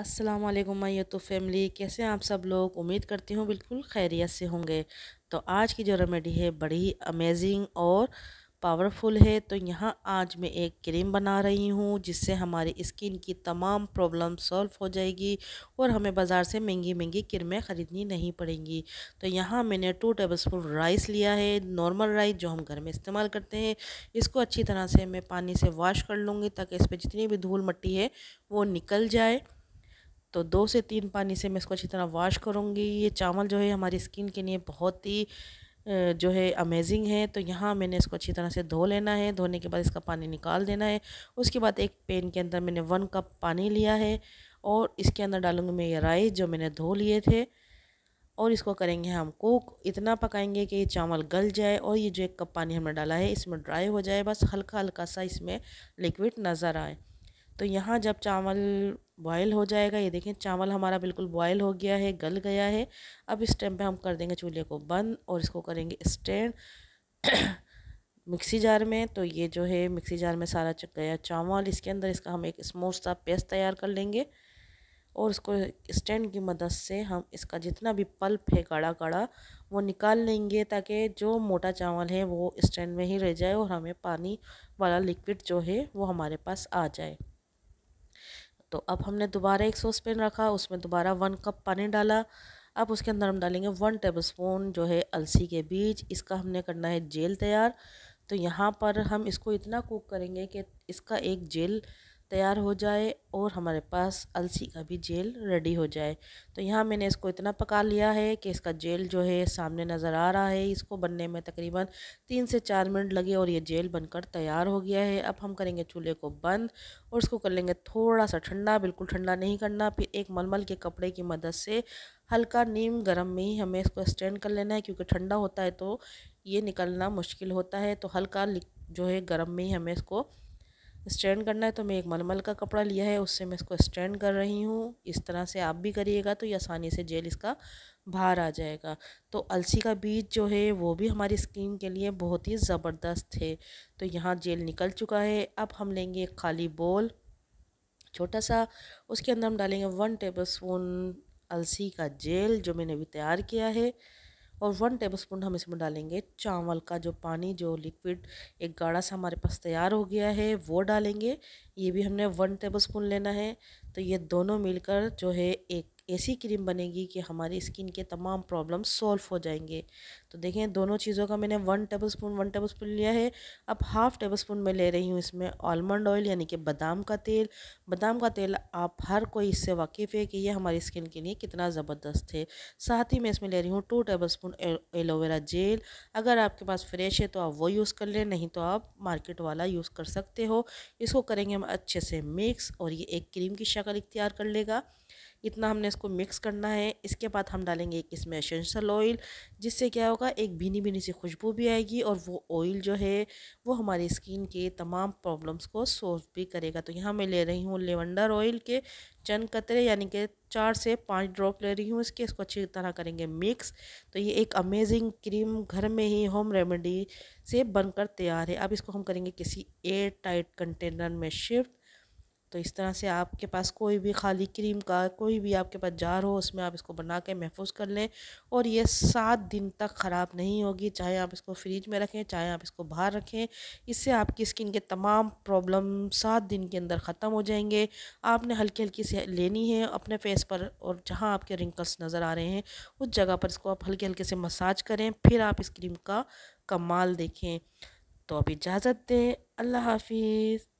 अस्सलाम वालेकुम मैं तो फैमिली कैसे हैं आप सब लोग उम्मीद करती हूँ बिल्कुल खैरियत से होंगे तो आज की जो रेमेडी है बड़ी अमेजिंग और पावरफुल है तो यहाँ आज मैं एक क्रीम बना रही हूँ जिससे हमारी स्किन की तमाम प्रॉब्लम सॉल्व हो जाएगी और हमें बाज़ार से महंगी महंगी क्रीमें ख़रीदनी नहीं पड़ेंगी तो यहाँ मैंने टू टेबलस्पून राइस लिया है नॉर्मल राइस जो हम घर में इस्तेमाल करते हैं इसको अच्छी तरह से मैं पानी से वाश कर लूँगी ताकि इस पर जितनी भी धूल मट्टी है वो निकल जाए तो दो से तीन पानी से मैं इसको अच्छी तरह वॉश करूँगी ये चावल जो है हमारी स्किन के लिए बहुत ही जो है अमेजिंग है तो यहाँ मैंने इसको अच्छी तरह से धो लेना है धोने के बाद इसका पानी निकाल देना है उसके बाद एक पेन के अंदर मैंने वन कप पानी लिया है और इसके अंदर डालूंगी मैं ये राइस जो मैंने धो लिए थे और इसको करेंगे हम कुक इतना पकाएंगे कि ये चावल गल जाए और ये जो एक कप पानी हमने डाला है इसमें ड्राई हो जाए बस हल्का हल्का सा इसमें लिक्विड नज़र आए तो यहाँ जब चावल बॉयल हो जाएगा ये देखें चावल हमारा बिल्कुल बॉयल हो गया है गल गया है अब इस टाइम पे हम कर देंगे चूल्हे को बंद और इसको करेंगे स्टैंड मिक्सी जार में तो ये जो है मिक्सी जार में सारा चक गया चावल इसके अंदर इसका हम एक स्मूथ सा पेस्ट तैयार कर लेंगे और उसको स्टैंड की मदद से हम इसका जितना भी पल्प है गाढ़ा गाढ़ा वो निकाल लेंगे ताकि जो मोटा चावल है वो स्टैंड में ही रह जाए और हमें पानी वाला लिक्विड जो है वो हमारे पास आ जाए तो अब हमने दोबारा एक सॉस पैन रखा उसमें दोबारा वन कप पानी डाला अब उसके अंदर हम डालेंगे वन टेबलस्पून जो है अलसी के बीज इसका हमने करना है जेल तैयार तो यहाँ पर हम इसको इतना कुक करेंगे कि इसका एक जेल तैयार हो जाए और हमारे पास अलसी का भी जेल रेडी हो जाए तो यहाँ मैंने इसको इतना पका लिया है कि इसका जेल जो है सामने नज़र आ रहा है इसको बनने में तकरीबन तीन से चार मिनट लगे और ये जेल बनकर तैयार हो गया है अब हम करेंगे चूल्हे को बंद और इसको कर लेंगे थोड़ा सा ठंडा बिल्कुल ठंडा नहीं करना फिर एक मलमल के कपड़े की मदद से हल्का नीम गर्म में ही हमें इसको स्टैंड कर लेना है क्योंकि ठंडा होता है तो ये निकलना मुश्किल होता है तो हल्का जो है गर्म में ही हमें इसको स्टैंड करना है तो मैं एक मलमल का कपड़ा लिया है उससे मैं इसको स्टैंड कर रही हूँ इस तरह से आप भी करिएगा तो ये आसानी से जेल इसका बाहर आ जाएगा तो अलसी का बीज जो है वो भी हमारी स्किन के लिए बहुत ही ज़बरदस्त है तो यहाँ जेल निकल चुका है अब हम लेंगे एक खाली बोल छोटा सा उसके अंदर हम डालेंगे वन टेबल स्पून अलसी का जेल जो मैंने अभी तैयार किया है और वन टेबलस्पून हम इसमें डालेंगे चावल का जो पानी जो लिक्विड एक गाढ़ा सा हमारे पास तैयार हो गया है वो डालेंगे ये भी हमने वन टेबलस्पून लेना है तो ये दोनों मिलकर जो है एक ऐसी क्रीम बनेगी कि हमारी स्किन के तमाम प्रॉब्लम सॉल्व हो जाएंगे तो देखें दोनों चीज़ों का मैंने one tablespoon one tablespoon लिया है अब हाफ़ टेबल स्पून मैं ले रही हूँ इसमें आलमंड ऑयल यानी कि बादाम का तेल बादाम का तेल आप हर कोई इससे वाकिफ़ है कि यह हमारी स्किन के लिए कितना ज़बरदस्त है साथ ही मैं इसमें ले रही हूँ two tablespoon aloe vera gel अगर आपके पास फ्रेश है तो आप वो यूज़ कर लें नहीं तो आप मार्केट वाला यूज़ कर सकते हो इसको करेंगे हम अच्छे से मिक्स और ये एक क्रीम की शक्ल इख्तियार कर लेगा इतना हमने इसको मिक्स करना है इसके बाद हम डालेंगे एक इसमें एसेंशल ऑयल जिससे क्या होगा एक भीनी भीनी सी खुशबू भी आएगी और वो ऑयल जो है वो हमारी स्किन के तमाम प्रॉब्लम्स को सोल्व भी करेगा तो यहाँ मैं ले रही हूँ लेवेंडर ऑयल के चंद कतरे यानी कि चार से पाँच ड्रॉप ले रही हूँ इसके इसको अच्छी तरह करेंगे मिक्स तो ये एक अमेजिंग क्रीम घर में ही होम रेमेडी से बनकर तैयार है अब इसको हम करेंगे किसी एयर टाइट कंटेनर में शिफ्ट तो इस तरह से आपके पास कोई भी खाली क्रीम का कोई भी आपके पास जार हो उसमें आप इसको बना के महफूज कर लें और ये सात दिन तक ख़राब नहीं होगी चाहे आप इसको फ्रिज में रखें चाहे आप इसको बाहर रखें इससे आपकी स्किन के तमाम प्रॉब्लम सात दिन के अंदर ख़त्म हो जाएंगे आपने हल्की हल्की से लेनी है अपने फेस पर और जहाँ आपके रिंकल्स नज़र आ रहे हैं उस जगह पर इसको आप हल्के हल्के से मसाज करें फिर आप इस क्रीम का कमाल देखें तो आप इजाज़त दें अल्लाह हाफिज़